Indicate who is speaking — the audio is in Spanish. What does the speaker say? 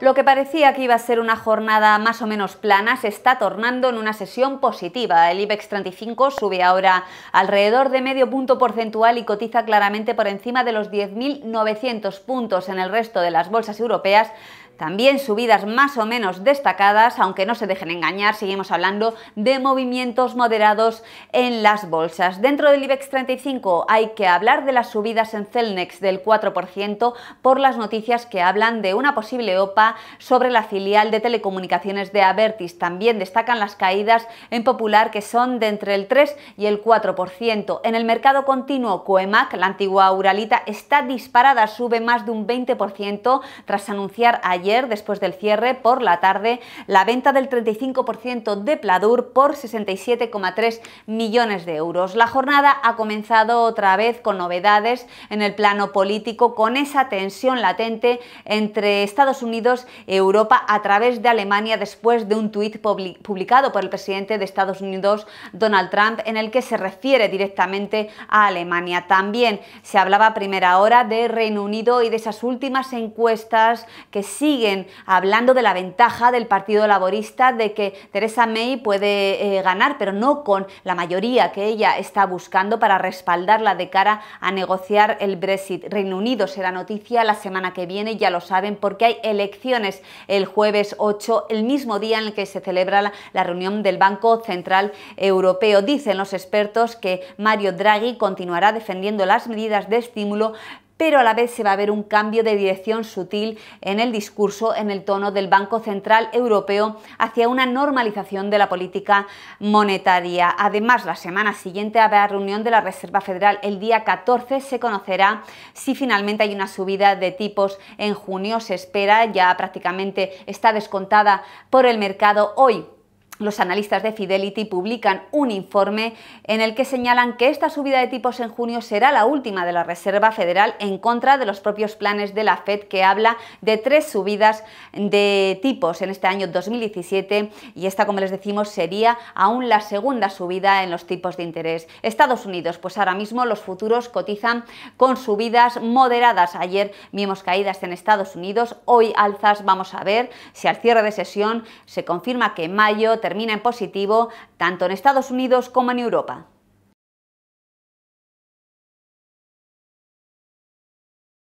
Speaker 1: Lo que parecía que iba a ser una jornada más o menos plana se está tornando en una sesión positiva. El IBEX 35 sube ahora alrededor de medio punto porcentual y cotiza claramente por encima de los 10.900 puntos en el resto de las bolsas europeas, también subidas más o menos destacadas, aunque no se dejen engañar, seguimos hablando de movimientos moderados en las bolsas. Dentro del IBEX 35 hay que hablar de las subidas en Celnex del 4% por las noticias que hablan de una posible OPA sobre la filial de telecomunicaciones de Avertis. También destacan las caídas en Popular que son de entre el 3 y el 4%. En el mercado continuo, Coemac, la antigua Uralita, está disparada, sube más de un 20% tras anunciar ayer ayer, después del cierre por la tarde, la venta del 35% de Pladur por 67,3 millones de euros. La jornada ha comenzado otra vez con novedades en el plano político, con esa tensión latente entre Estados Unidos y Europa a través de Alemania después de un tuit publicado por el presidente de Estados Unidos, Donald Trump, en el que se refiere directamente a Alemania. También se hablaba a primera hora de Reino Unido y de esas últimas encuestas que sí siguen hablando de la ventaja del Partido Laborista de que Theresa May puede eh, ganar, pero no con la mayoría que ella está buscando para respaldarla de cara a negociar el Brexit. Reino Unido será noticia la semana que viene, ya lo saben, porque hay elecciones el jueves 8, el mismo día en el que se celebra la reunión del Banco Central Europeo. Dicen los expertos que Mario Draghi continuará defendiendo las medidas de estímulo pero a la vez se va a ver un cambio de dirección sutil en el discurso, en el tono del Banco Central Europeo hacia una normalización de la política monetaria. Además, la semana siguiente habrá reunión de la Reserva Federal. El día 14 se conocerá si finalmente hay una subida de tipos en junio. Se espera, ya prácticamente está descontada por el mercado hoy los analistas de Fidelity publican un informe en el que señalan que esta subida de tipos en junio será la última de la Reserva Federal en contra de los propios planes de la Fed que habla de tres subidas de tipos en este año 2017 y esta, como les decimos, sería aún la segunda subida en los tipos de interés. Estados Unidos, pues ahora mismo los futuros cotizan con subidas moderadas. Ayer vimos caídas en Estados Unidos, hoy alzas, vamos a ver si al cierre de sesión se confirma que en mayo termina en positivo tanto en Estados Unidos como en Europa.